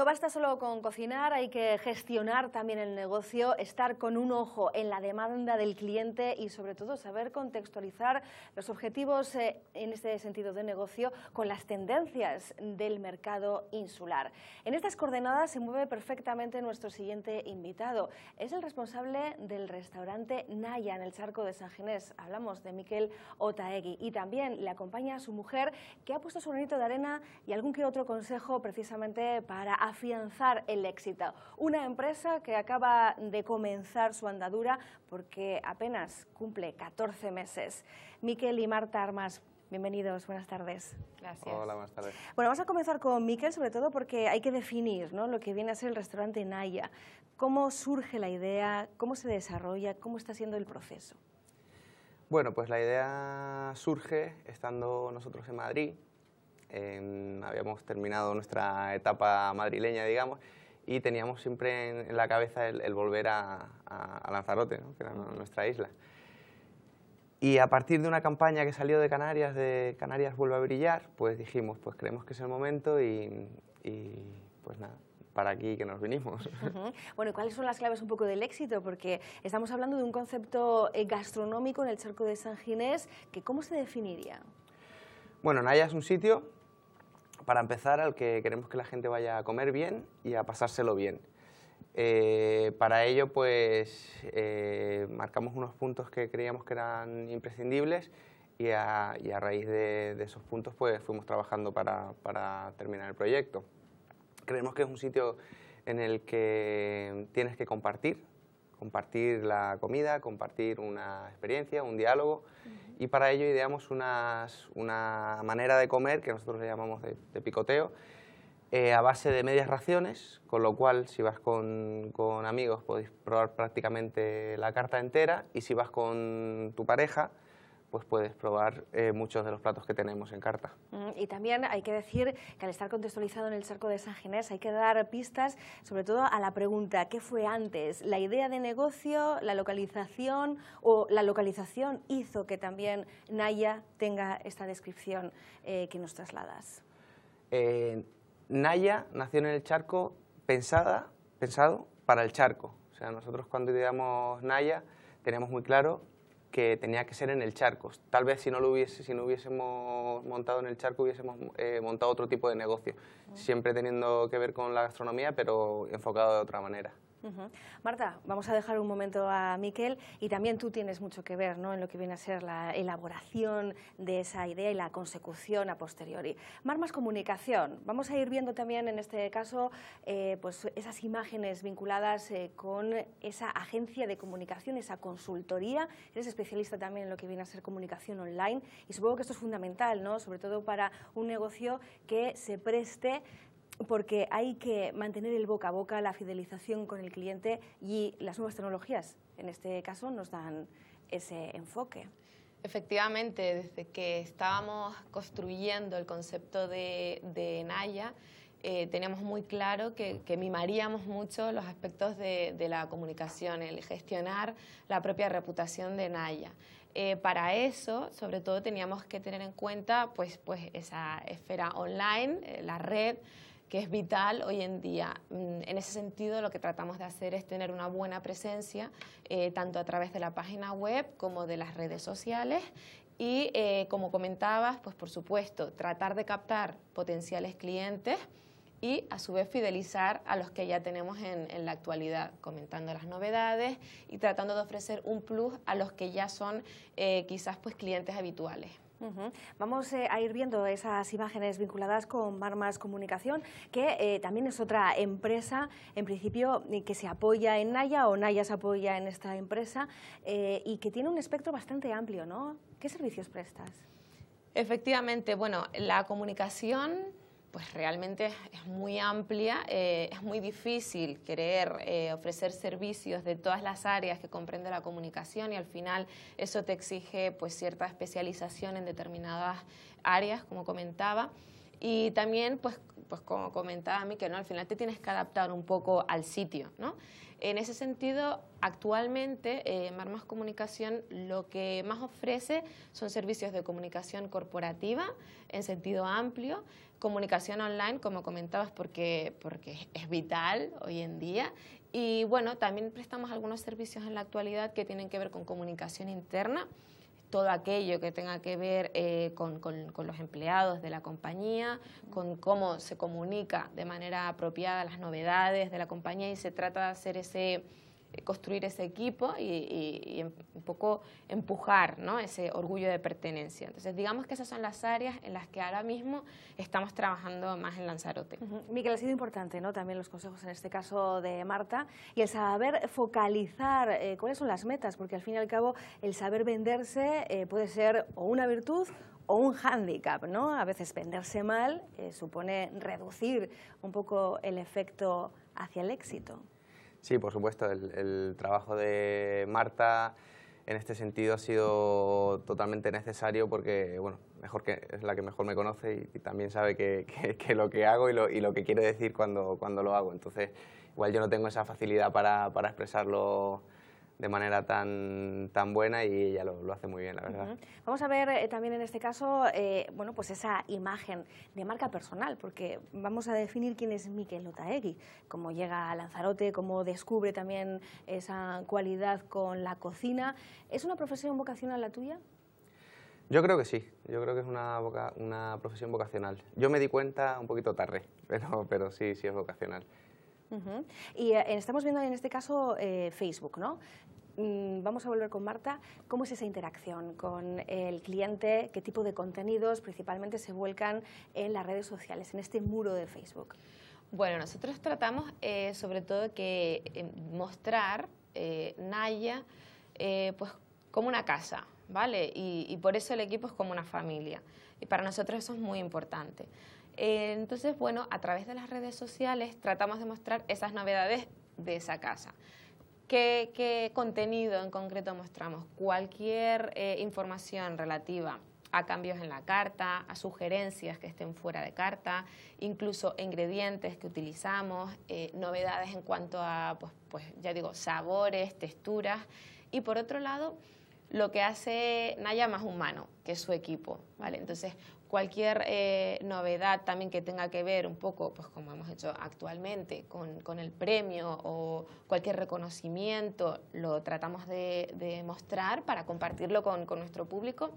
No basta solo con cocinar, hay que gestionar también el negocio, estar con un ojo en la demanda del cliente y sobre todo saber contextualizar los objetivos eh, en este sentido de negocio con las tendencias del mercado insular. En estas coordenadas se mueve perfectamente nuestro siguiente invitado. Es el responsable del restaurante Naya en el Charco de San Ginés. Hablamos de Miquel Otaegui y también le acompaña a su mujer que ha puesto su granito de arena y algún que otro consejo precisamente para afianzar el éxito. Una empresa que acaba de comenzar su andadura porque apenas cumple 14 meses. Miquel y Marta Armas, Bienvenidos, buenas tardes. Gracias. Hola, buenas tardes. Bueno, vamos a comenzar con Miquel, sobre todo porque hay que definir lo que viene a ser el restaurante Naya. ¿Cómo surge la idea? ¿Cómo se desarrolla? ¿Cómo está siendo el proceso? Bueno, pues la idea surge estando nosotros en Madrid, habíamos terminado nuestra etapa madrileña, digamos, y teníamos siempre en, la cabeza el, volver a, Lanzarote, que era nuestra isla. Y a partir de una campaña que salió de Canarias, de Canarias vuelve a brillar, pues dijimos, pues creemos que es el momento y, pues nada, para aquí que nos vinimos. Bueno, ¿cuáles son las claves un poco del éxito? Porque estamos hablando de un concepto eh, gastronómico en el charco de San Ginés, que ¿cómo se definiría? Bueno, Naya es un sitio para empezar, al que queremos que la gente vaya a comer bien y a pasárselo bien. Eh, para ello, pues eh, marcamos unos puntos que creíamos que eran imprescindibles y a, raíz de, esos puntos, pues fuimos trabajando para, para terminar el proyecto. Creemos que es un sitio en el que tienes que compartir, compartir la comida, compartir una experiencia, un diálogo y para ello ideamos una manera de comer que nosotros le llamamos de, picoteo eh, a base de medias raciones, con lo cual si vas con, con amigos podéis probar prácticamente la carta entera y si vas con tu pareja pues puedes probar eh, muchos de los platos que tenemos en carta. Mm, y también hay que decir que al estar contextualizado en el charco de San Ginés hay que dar pistas sobre todo a la pregunta ¿qué fue antes? ¿La idea de negocio, la localización o la localización hizo que también Naya tenga esta descripción eh, que nos trasladas? Eh, Naya nació en el charco pensada, pensado para el charco. O sea, nosotros cuando ideamos Naya tenemos muy claro que tenía que ser en el charco. Tal vez si no lo hubiese, si no hubiésemos montado en el charco, hubiésemos eh, montado otro tipo de negocio, siempre teniendo que ver con la gastronomía, pero enfocado de otra manera. Marta, vamos a dejar un momento a Miquel y también tú tienes mucho que ver ¿no? en lo que viene a ser la elaboración de esa idea y la consecución a posteriori. más Comunicación, vamos a ir viendo también en este caso eh, pues esas imágenes vinculadas eh, con esa agencia de comunicación, esa consultoría. Eres especialista también en lo que viene a ser comunicación online y supongo que esto es fundamental, ¿no? sobre todo para un negocio que se preste porque hay que mantener el boca a boca, la fidelización con el cliente y las nuevas tecnologías, en este caso, nos dan ese enfoque. Efectivamente, desde que estábamos construyendo el concepto de, Naya, eh, teníamos muy claro que, mimaríamos mucho los aspectos de, la comunicación, el gestionar la propia reputación de Naya. Eh, para eso, sobre todo, teníamos que tener en cuenta pues, pues esa esfera online, eh, la red, que es vital hoy en día. Mm, en ese sentido, lo que tratamos de hacer es tener una buena presencia, eh, tanto a través de la página web como de las redes sociales. Y eh, como comentabas, pues por supuesto, tratar de captar potenciales clientes y a su vez fidelizar a los que ya tenemos en, la actualidad, comentando las novedades y tratando de ofrecer un plus a los que ya son eh, quizás pues clientes habituales. Vamos eh, a ir viendo esas imágenes vinculadas con Marmas Comunicación, que eh, también es otra empresa, en principio, eh, que se apoya en Naya o Naya se apoya en esta empresa y que tiene un espectro bastante amplio, ¿no? ¿Qué servicios prestas? Efectivamente, bueno, la comunicación pues realmente es muy amplia, eh, es muy difícil querer eh, ofrecer servicios de todas las áreas que comprende la comunicación y al final eso te exige pues cierta especialización en determinadas áreas, como comentaba. Y también, pues, pues como comentaba Miquel, ¿no? al final te tienes que adaptar un poco al sitio. ¿no? En ese sentido, actualmente eh, Marmas Comunicación lo que más ofrece son servicios de comunicación corporativa en sentido amplio, comunicación online, como comentabas, porque, porque es vital hoy en día, y bueno, también prestamos algunos servicios en la actualidad que tienen que ver con comunicación interna todo aquello que tenga que ver eh, con, con, los empleados de la compañía, con cómo se comunica de manera apropiada las novedades de la compañía y se trata de hacer ese eh, construir ese equipo y, em, un poco empujar ¿no? ese orgullo de pertenencia. Entonces, digamos que esas son las áreas en las que ahora mismo estamos trabajando más en Lanzarote. Uh ha sido importante ¿no? también los consejos en este caso de Marta y el saber focalizar eh, cuáles son las metas, porque al fin y al cabo el saber venderse eh, puede ser o una virtud o un hándicap, ¿no? A veces venderse mal supone reducir un poco el efecto hacia el éxito. Sí, por supuesto. El, trabajo de Marta en este sentido ha sido totalmente necesario porque, bueno, mejor que, es la que mejor me conoce y, también sabe que, lo que hago y lo, que quiero decir cuando, lo hago. Entonces, igual yo no tengo esa facilidad para expresarlo de manera tan, tan buena y ella lo, hace muy bien, la verdad. Vamos a ver eh, también en este caso, eh, bueno, pues esa imagen de marca personal, porque vamos a definir quién es Miquel Otaegui, cómo llega a Lanzarote, cómo descubre también esa cualidad con la cocina. ¿Es una profesión vocacional la tuya? Yo creo que sí, yo creo que es una, una profesión vocacional. Yo me di cuenta un poquito tarde, pero, pero sí, sí es vocacional. Y eh, estamos viendo en este caso eh, Facebook, ¿no? Mm, vamos a volver con Marta. ¿Cómo es esa interacción con el cliente? ¿Qué tipo de contenidos principalmente se vuelcan en las redes sociales, en este muro de Facebook? Bueno, nosotros tratamos eh, sobre todo que mostrar Naya pues, como una casa, ¿vale? y por eso el equipo es como una familia. Y para nosotros eso es muy importante. Eh, entonces, bueno, a través de las redes sociales tratamos de mostrar esas novedades de esa casa. ¿Qué, contenido en concreto mostramos? Cualquier eh, información relativa a cambios en la carta, a sugerencias que estén fuera de carta, incluso ingredientes que utilizamos, eh, novedades en cuanto a, pues, pues ya digo, sabores, texturas. Y por otro lado, lo que hace Naya más humano que su equipo, ¿vale? Entonces, cualquier eh, novedad también que tenga que ver un poco, pues como hemos hecho actualmente, con, con el premio o cualquier reconocimiento, lo tratamos de, mostrar para compartirlo con, con, nuestro público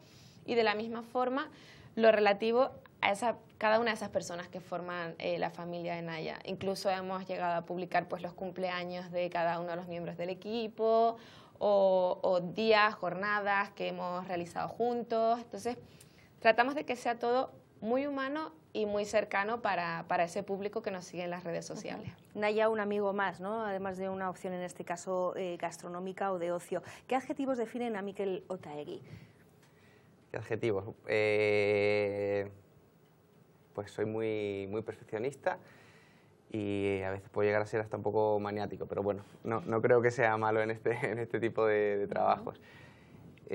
y de la misma forma lo relativo a esa, cada una de esas personas que forman eh, la familia de Naya. Incluso hemos llegado a publicar pues, los cumpleaños de cada uno de los miembros del equipo o, o días, jornadas que hemos realizado juntos. Entonces, tratamos de que sea todo muy humano y muy cercano para, para, ese público que nos sigue en las redes sociales. Naya, un amigo más, ¿no? además de una opción en este caso eh, gastronómica o de ocio. ¿Qué adjetivos definen a Miquel Otaegui? ¿Qué adjetivos? Eh, pues soy muy, muy perfeccionista y a veces puedo llegar a ser hasta un poco maniático, pero bueno, no, no creo que sea malo en este, en este tipo de, trabajos.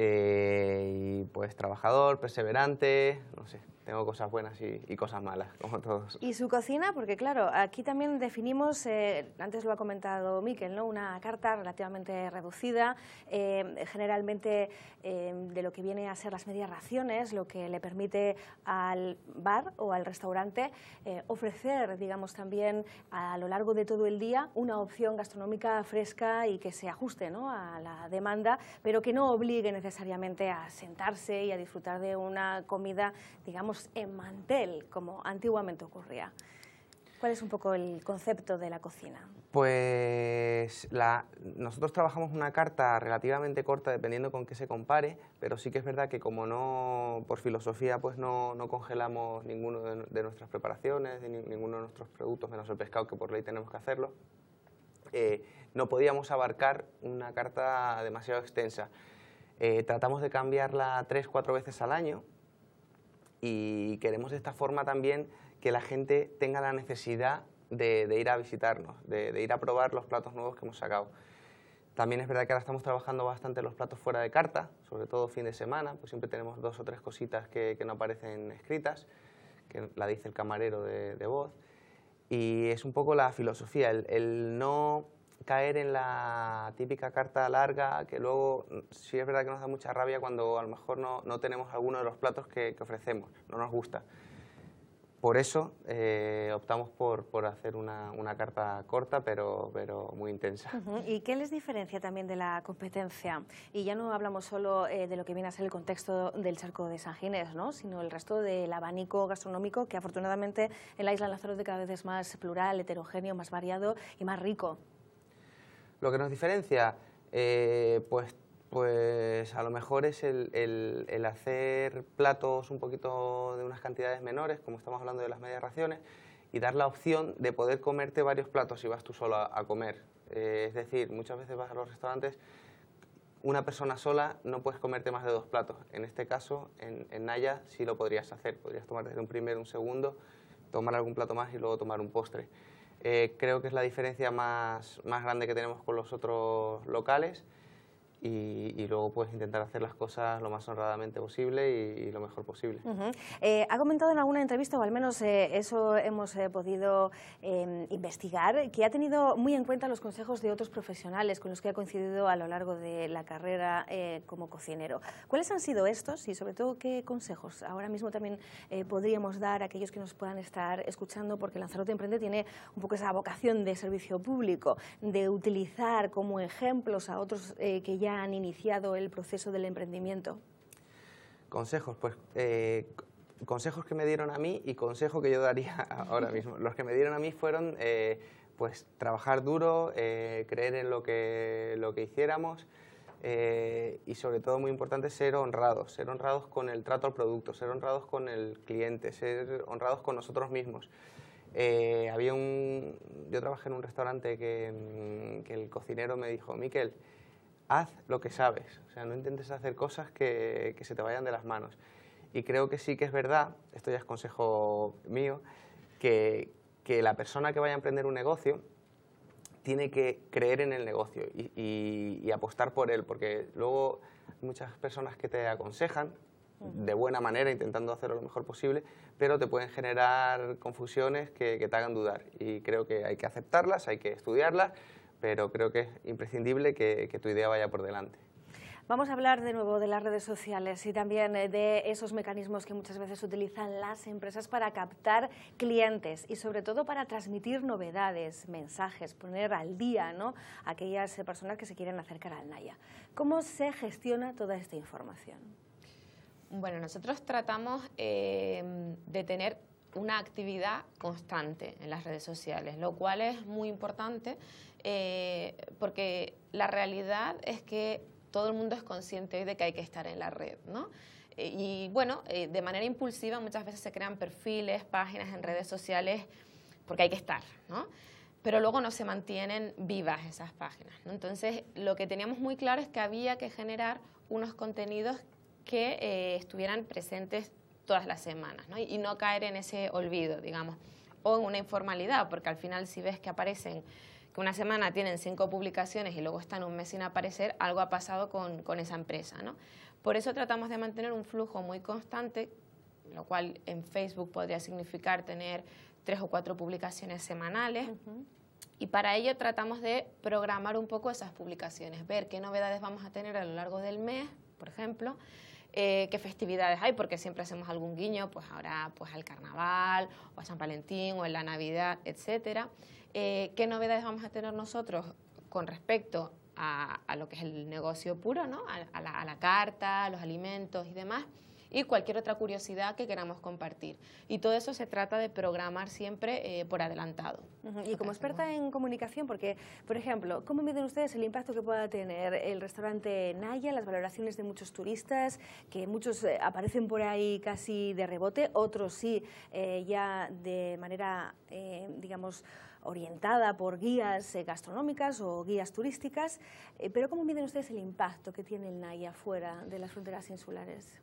Eh, y pues trabajador, perseverante, no sé tengo cosas buenas y, cosas malas, como todos. ¿Y su cocina? Porque claro, aquí también definimos, eh, antes lo ha comentado Miquel, ¿no? una carta relativamente reducida, eh, generalmente eh, de lo que viene a ser las medias raciones, lo que le permite al bar o al restaurante ofrecer, digamos, también a lo largo de todo el día una opción gastronómica fresca y que se ajuste a la demanda, pero que no obligue necesariamente a sentarse y a disfrutar de una comida, digamos, en mantel, como antiguamente ocurría. ¿Cuál es un poco el concepto de la cocina? Pues nosotros trabajamos una carta relativamente corta dependiendo con qué se compare, pero sí que es verdad que como no, por filosofía, pues no, congelamos ninguno de, nuestras preparaciones, ninguno de nuestros productos, menos el pescado que por ley tenemos que hacerlo, eh, no podíamos abarcar una carta demasiado extensa. Eh, tratamos de cambiarla tres, cuatro veces al año, y queremos de esta forma también que la gente tenga la necesidad de, ir a visitarnos, de, ir a probar los platos nuevos que hemos sacado. También es verdad que ahora estamos trabajando bastante los platos fuera de carta, sobre todo fin de semana, pues siempre tenemos dos o tres cositas que, no aparecen escritas, que la dice el camarero de, voz. Y es un poco la filosofía, el no caer en la típica carta larga que luego mm, sí es verdad que nos da mucha rabia cuando a lo mejor no, no tenemos alguno de los platos que, ofrecemos, no nos gusta. Por eso eh, optamos por, por hacer una, una, carta corta pero, pero muy intensa. ¿Y qué les diferencia también de la competencia? Y ya no hablamos solo eh, de lo que viene a ser el contexto del charco de San Ginés, ¿no? sino el resto del abanico gastronómico que afortunadamente en la isla de cada vez es más plural, heterogéneo, más variado y más rico. Lo que nos diferencia, eh, pues, pues a lo mejor es el, hacer platos un poquito de unas cantidades menores, como estamos hablando de las medias raciones, y dar la opción de poder comerte varios platos si vas tú solo a, comer. Eh, es decir, muchas veces vas a los restaurantes, una persona sola no puedes comerte más de dos platos. En este caso, en, Naya sí lo podrías hacer. Podrías desde un primero, un segundo, tomar algún plato más y luego tomar un postre. Eh, creo que es la diferencia más, más grande que tenemos con los otros locales. Y, luego puedes intentar hacer las cosas lo más honradamente posible y, lo mejor posible. Eh, ha comentado en alguna entrevista, o al menos eh, eso hemos eh, podido em, investigar, que ha tenido muy en cuenta los consejos de otros profesionales con los que ha coincidido a lo largo de la carrera como cocinero. ¿Cuáles han sido estos y sobre todo qué consejos ahora mismo también podríamos dar a aquellos que nos puedan estar escuchando? Porque Lanzarote Emprende tiene un poco esa vocación de servicio público, de utilizar como ejemplos a otros que ya han iniciado el proceso del emprendimiento? Consejos, pues eh, consejos que me dieron a mí y consejos que yo daría ahora mismo. Los que me dieron a mí fueron eh, pues trabajar duro, eh, creer en lo que, lo que hiciéramos y sobre todo muy importante ser honrados, ser honrados con el trato al producto, ser honrados con el cliente, ser honrados con nosotros mismos. había un, yo trabajé en un restaurante que, mm, que el cocinero me dijo, Miquel, haz lo que sabes, o sea, no intentes hacer cosas que, se te vayan de las manos. Y creo que sí que es verdad, esto ya es consejo mío, que, la persona que vaya a emprender un negocio tiene que creer en el negocio y, apostar por él, porque luego muchas personas que te aconsejan de buena manera, intentando hacerlo lo mejor posible, pero te pueden generar confusiones que, que, te hagan dudar. Y creo que hay que aceptarlas, hay que estudiarlas pero creo que es imprescindible que, tu idea vaya por delante. Vamos a hablar de nuevo de las redes sociales y también eh, de esos mecanismos que muchas veces utilizan las empresas para captar clientes y sobre todo para transmitir novedades, mensajes, poner al día ¿no? a aquellas personas que se quieren acercar al Naya. ¿Cómo se gestiona toda esta información? Bueno, nosotros tratamos eh, de tener una actividad constante en las redes sociales, lo cual es muy importante eh, porque la realidad es que todo el mundo es consciente hoy de que hay que estar en la red, ¿no? Eh, y bueno, eh, de manera impulsiva muchas veces se crean perfiles, páginas en redes sociales porque hay que estar, ¿no? Pero luego no se mantienen vivas esas páginas. Entonces, lo que teníamos muy claro es que había que generar unos contenidos que estuvieran presentes todas las semanas y no caer en ese olvido, digamos, o en una informalidad, porque al final si ves que aparecen, que una semana tienen cinco publicaciones y luego están un mes sin aparecer, algo ha pasado con, esa empresa. ¿no? Por eso tratamos de mantener un flujo muy constante, lo cual en Facebook podría significar tener tres o cuatro publicaciones semanales. Y para ello tratamos de programar un poco esas publicaciones, ver qué novedades vamos a tener a lo largo del mes, por ejemplo, eh, qué festividades hay, porque siempre hacemos algún guiño, pues ahora pues al carnaval, o a San Valentín, o en la Navidad, etcétera. Eh, ¿Qué novedades vamos a tener nosotros con respecto a, lo que es el negocio puro, ¿no? A, a, la, a la carta, los alimentos y demás? y cualquier otra curiosidad que queramos compartir. Y todo eso se trata de programar siempre eh, por adelantado. Y como experta en comunicación, porque, por ejemplo, ¿cómo miden ustedes el impacto que pueda tener el restaurante Naya, las valoraciones de muchos turistas, que muchos eh, aparecen por ahí casi de rebote, otros sí, eh, ya de manera, digamos, orientada por guías gastronómicas o guías turísticas, pero ¿cómo miden ustedes el impacto que tiene el Naya fuera de las fronteras insulares?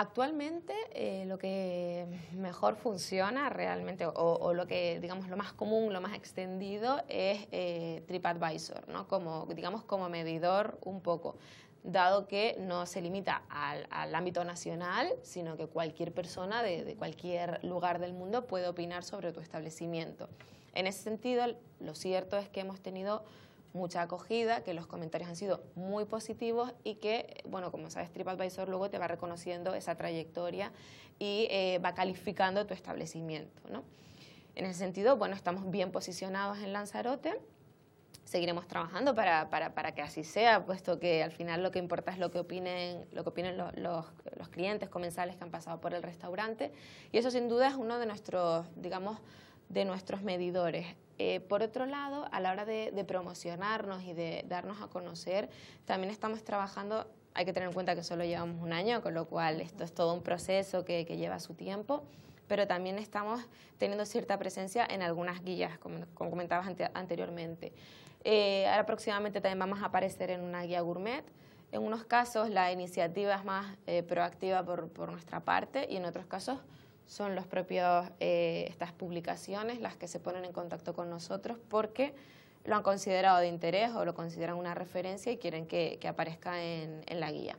Actualmente eh, lo que mejor funciona realmente, o, lo que digamos lo más común, lo más extendido, es eh, TripAdvisor, ¿no? como, digamos como medidor un poco, dado que no se limita al, ámbito nacional, sino que cualquier persona de cualquier lugar del mundo puede opinar sobre tu establecimiento. En ese sentido, lo cierto es que hemos tenido mucha acogida, que los comentarios han sido muy positivos y que, bueno, como sabes, TripAdvisor luego te va reconociendo esa trayectoria y eh, va calificando tu establecimiento, ¿no? En ese sentido, bueno, estamos bien posicionados en Lanzarote, seguiremos trabajando para, que así sea, puesto que al final lo que importa es lo que opinen, lo que opinen los, los clientes, comensales que han pasado por el restaurante, y eso sin duda es uno de nuestros, digamos, de nuestros medidores. Eh, por otro lado, a la hora de, promocionarnos y de darnos a conocer, también estamos trabajando hay que tener en cuenta que solo llevamos un año, con lo cual esto es todo un proceso que, lleva su tiempo, pero también estamos teniendo cierta presencia en algunas guías, como, comentabas anteriormente. ahora eh, aproximadamente también vamos a aparecer en una guía gourmet. En unos casos la iniciativa es más eh, proactiva por, por nuestra parte y en otros casos son los propios, eh, estas publicaciones las que se ponen en contacto con nosotros porque lo han considerado de interés o lo consideran una referencia y quieren que, aparezca en, la guía.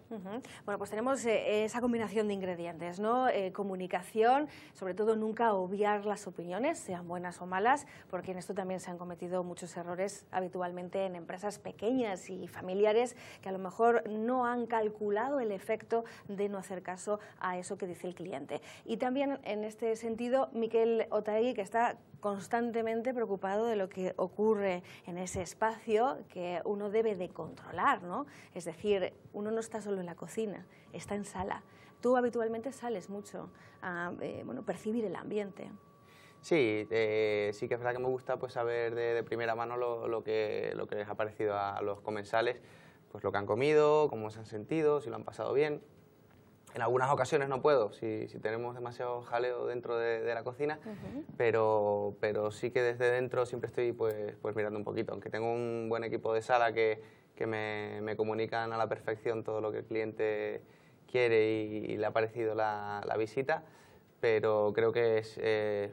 Bueno, pues tenemos eh, esa combinación de ingredientes, ¿no? Eh, comunicación, sobre todo nunca obviar las opiniones, sean buenas o malas, porque en esto también se han cometido muchos errores habitualmente en empresas pequeñas y familiares que a lo mejor no han calculado el efecto de no hacer caso a eso que dice el cliente. Y también en este sentido, Miquel Otaegui, que está constantemente preocupado de lo que ocurre en ese espacio que uno debe de controlar, ¿no? Es decir, uno no está solo en la cocina, está en sala. Tú habitualmente sales mucho a eh, bueno, percibir el ambiente. Sí, eh, sí que es verdad que me gusta pues, saber de, primera mano lo, que, lo que les ha parecido a los comensales, pues lo que han comido, cómo se han sentido, si lo han pasado bien. En algunas ocasiones no puedo, si, tenemos demasiado jaleo dentro de, la cocina, pero, sí que desde dentro siempre estoy pues, pues, mirando un poquito. Aunque tengo un buen equipo de sala que, me, comunican a la perfección todo lo que el cliente quiere y, le ha parecido la visita, pero creo que es,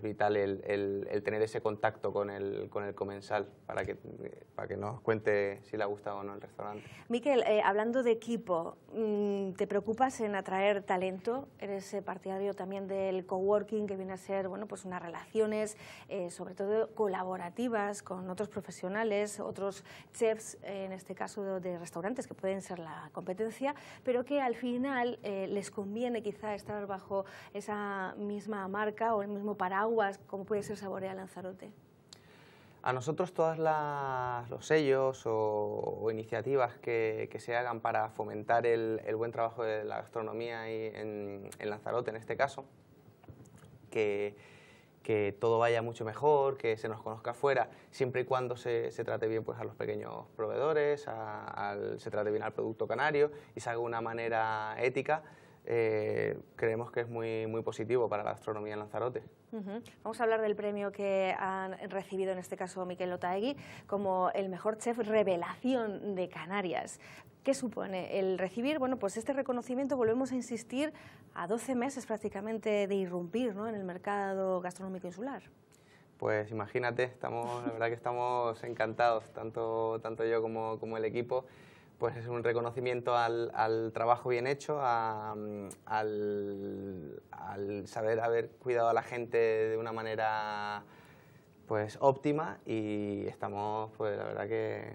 vital el, tener ese contacto con el, con el comensal para que, para que nos cuente si le ha gustado o no el restaurante. Miquel, eh, hablando de equipo, mm, ¿te preocupas en atraer talento? Eres eh, partidario también del coworking, que viene a ser bueno, pues unas relaciones, eh, sobre todo colaborativas con otros profesionales, otros chefs, en este caso de, restaurantes, que pueden ser la competencia, pero que al final les conviene quizá estar bajo esa misma marca o el mismo paraguas, como puede ser Saborea Lanzarote? A nosotros todos los sellos o, iniciativas que, se hagan para fomentar el, buen trabajo de la gastronomía y en, Lanzarote, en este caso, que, que todo vaya mucho mejor, que se nos conozca afuera, siempre y cuando se, se trate bien pues, a los pequeños proveedores, se trate bien al producto canario y se haga de una manera ética. Eh, creemos que es muy, positivo para la gastronomía en Lanzarote. Vamos a hablar del premio que han recibido en este caso Miquel Otaegui como el mejor chef revelación de Canarias. ¿Qué supone el recibir? Bueno, pues este reconocimiento, volvemos a insistir, a 12 meses prácticamente de irrumpir en el mercado gastronómico insular. Pues imagínate, estamos, la verdad que estamos encantados, tanto, yo como el equipo pues es un reconocimiento al, trabajo bien hecho, al, saber haber cuidado a la gente de una manera pues óptima y estamos pues la verdad que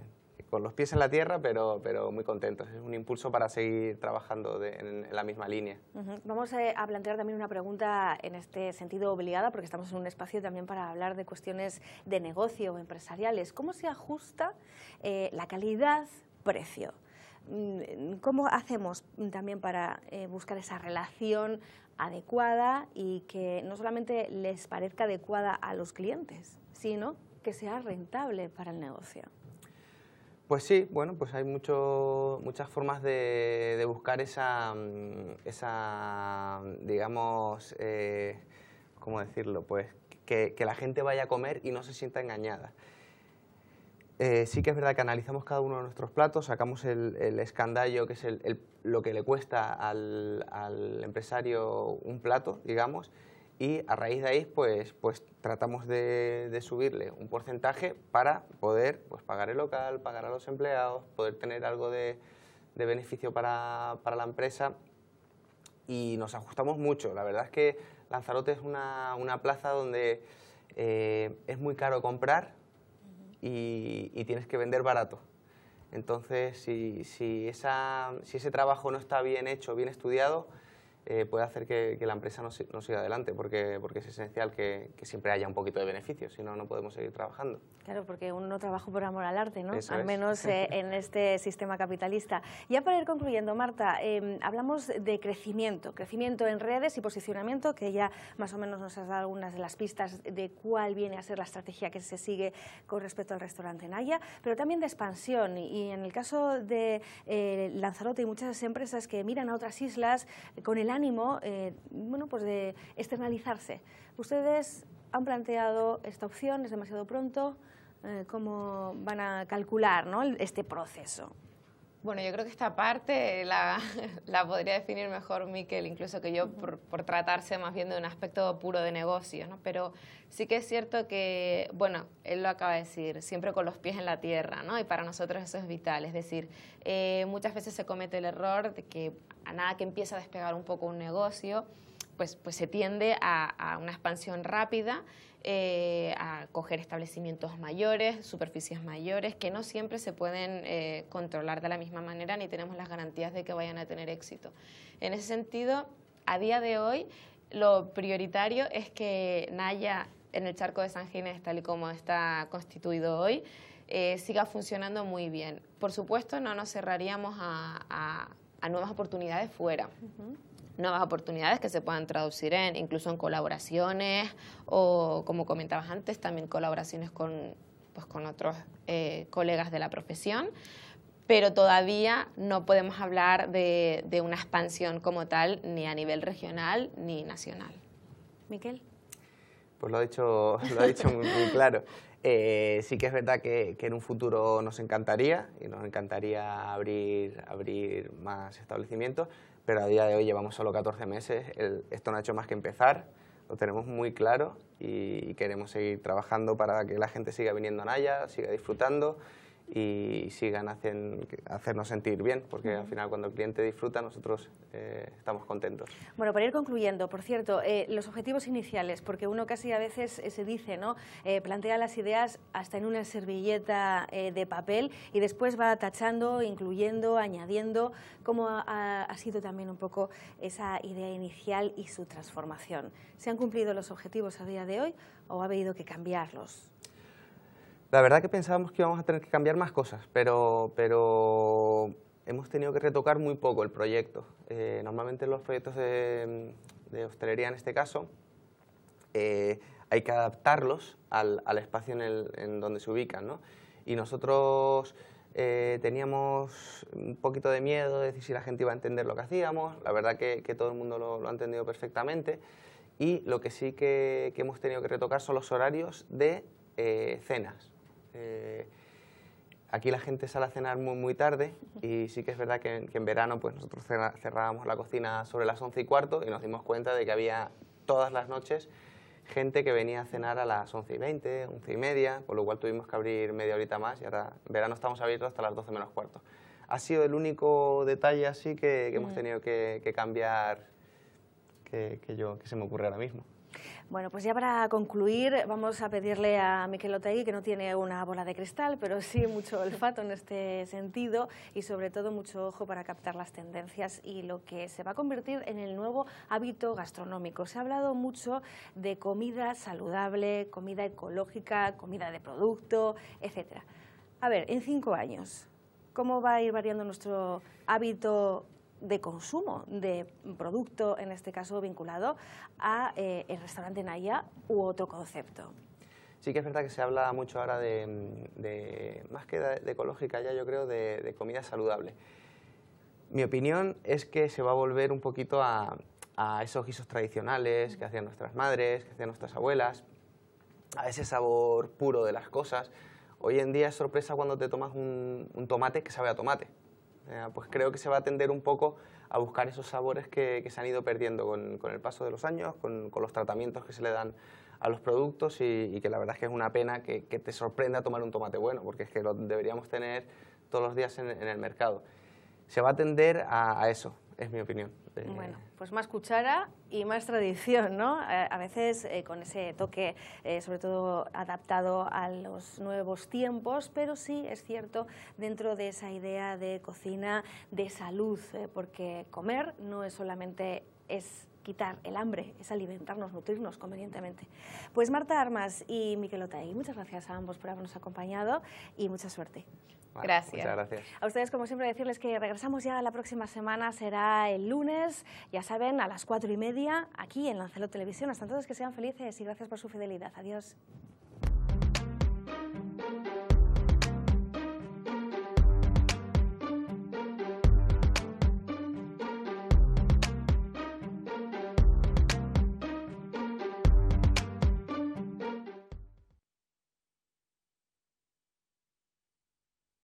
con los pies en la tierra, pero, pero muy contentos. Es un impulso para seguir trabajando en, la misma línea. Vamos a, plantear también una pregunta en este sentido obligada, porque estamos en un espacio también para hablar de cuestiones de negocio o empresariales. ¿Cómo se ajusta eh, la calidad precio. Mm, ¿Cómo hacemos también para eh, buscar esa relación adecuada y que no solamente les parezca adecuada a los clientes, sino que sea rentable para el negocio? Pues sí, bueno, pues hay muchas formas de, buscar esa, mm, digamos, eh, ¿cómo decirlo? Pues que la gente vaya a comer y no se sienta engañada. Eh, sí que es verdad que analizamos cada uno de nuestros platos, sacamos el, el escandallo, que es lo que le cuesta al, empresario un plato, digamos, y a raíz de ahí pues, pues tratamos de, subirle un porcentaje para poder pues, pagar el local, pagar a los empleados, poder tener algo de, beneficio para, la empresa y nos ajustamos mucho. La verdad es que Lanzarote es una, plaza donde eh, es muy caro comprar, y, tienes que vender barato. Entonces, si, esa, si ese trabajo no está bien hecho, bien estudiado, eh, puede hacer que, la empresa no, siga adelante, porque, porque es esencial que, siempre haya un poquito de beneficio, si no, no podemos seguir trabajando. Claro, porque uno no trabaja por amor al arte, ¿no? al menos eh, en este sistema capitalista. Ya para ir concluyendo, Marta, em, hablamos de crecimiento, crecimiento en redes y posicionamiento, que ya más o menos nos has dado algunas de las pistas de cuál viene a ser la estrategia que se sigue con respecto al restaurante Naya, pero también de expansión. Y en el caso de eh, Lanzarote y muchas empresas que miran a otras islas con el ánimo eh, bueno, pues de externalizarse. Ustedes han planteado esta opción, es demasiado pronto, eh, ¿cómo van a calcular ¿no? este proceso? Bueno, yo creo que esta parte la, la podría definir mejor Miquel, incluso que yo, por, tratarse más bien de un aspecto puro de negocio, ¿no? Pero sí que es cierto que, bueno, él lo acaba de decir, siempre con los pies en la tierra, ¿no? Y para nosotros eso es vital, es decir, eh, muchas veces se comete el error de que a nada que empieza a despegar un poco un negocio, pues, pues, se tiende a, una expansión rápida, eh, a coger establecimientos mayores, superficies mayores, que no siempre se pueden eh, controlar de la misma manera ni tenemos las garantías de que vayan a tener éxito. En ese sentido, a día de hoy, lo prioritario es que Naya en el charco de San Ginés, tal y como está constituido hoy, eh, siga funcionando muy bien. Por supuesto, no nos cerraríamos a, nuevas oportunidades fuera nuevas oportunidades que se puedan traducir en incluso en colaboraciones o, como comentabas antes, también colaboraciones con, pues, con otros eh, colegas de la profesión. Pero todavía no podemos hablar de, de una expansión como tal, ni a nivel regional ni nacional. Miquel. Pues lo ha dicho, lo ha dicho muy, claro. Eh, sí que es verdad que, que, en un futuro nos encantaría y nos encantaría abrir, abrir más establecimientos, pero a día de hoy llevamos solo 14 meses, esto no ha hecho más que empezar, lo tenemos muy claro y queremos seguir trabajando para que la gente siga viniendo a Naya, siga disfrutando y sigan hacen, hacernos sentir bien, porque al final cuando el cliente disfruta nosotros eh, estamos contentos. Bueno, para ir concluyendo, por cierto, eh, los objetivos iniciales, porque uno casi a veces eh, se dice, ¿no? plantea las ideas hasta en una servilleta de papel y después va tachando, incluyendo, añadiendo, cómo ha, ha sido también un poco esa idea inicial y su transformación. ¿Se han cumplido los objetivos a día de hoy o ha habido que cambiarlos? La verdad que pensábamos que íbamos a tener que cambiar más cosas, pero, hemos tenido que retocar muy poco el proyecto. Eh, normalmente los proyectos de, hostelería, en este caso, eh, hay que adaptarlos al, espacio en, el, donde se ubican. ¿no? Y nosotros eh, teníamos un poquito de miedo de decir si la gente iba a entender lo que hacíamos. La verdad que, todo el mundo lo, ha entendido perfectamente. Y lo que sí que hemos tenido que retocar son los horarios de cenas aquí la gente sale a cenar muy, muy tarde y sí que es verdad que, en verano pues nosotros cerrábamos la cocina sobre las 11 y cuarto y nos dimos cuenta de que había todas las noches gente que venía a cenar a las 11 y 20, 11 y media, por lo cual tuvimos que abrir media horita más y ahora en verano estamos abiertos hasta las 12 menos cuarto. Ha sido el único detalle así que, hemos mm. tenido que, cambiar que, yo, que se me ocurre ahora mismo. Bueno, pues ya para concluir vamos a pedirle a Miquel Otegi, que no tiene una bola de cristal, pero sí mucho olfato en este sentido y sobre todo mucho ojo para captar las tendencias y lo que se va a convertir en el nuevo hábito gastronómico. Se ha hablado mucho de comida saludable, comida ecológica, comida de producto, etcétera. A ver, en cinco años, ¿cómo va a ir variando nuestro hábito de consumo de producto, en este caso vinculado a eh, el restaurante Naya u otro concepto. Sí que es verdad que se habla mucho ahora de, más que de, ecológica ya, yo creo, de, comida saludable. Mi opinión es que se va a volver un poquito a, a esos guisos tradicionales que hacían nuestras madres, que hacían nuestras abuelas, a ese sabor puro de las cosas. Hoy en día es sorpresa cuando te tomas un tomate que sabe a tomate. Ah, pues creo que se va a tender un poco a buscar esos sabores que, se han ido perdiendo con, el paso de los años, con, los tratamientos que se le dan a los productos y, que la verdad es que es una pena que, te sorprenda tomar un tomate bueno, porque es que lo deberíamos tener todos los días en, el mercado. Se va a tender a eso, es mi opinión. Eh, bueno, pues más cuchara y más tradición, ¿no? Eh, a veces eh, con ese toque, sobre todo adaptado a los nuevos tiempos, pero sí es cierto dentro de esa idea de cocina de salud, porque comer no es solamente es quitar el hambre, es alimentarnos, nutrirnos convenientemente. Pues Marta Armas y Miquel Otay, muchas gracias a ambos por habernos acompañado y mucha suerte. Pues gracias. gracias. A ustedes, como siempre, decirles que regresamos ya la próxima semana, será el lunes, ya saben, a las cuatro y media, aquí en Lancelot Televisión. Hasta entonces, que sean felices y gracias por su fidelidad. Adiós.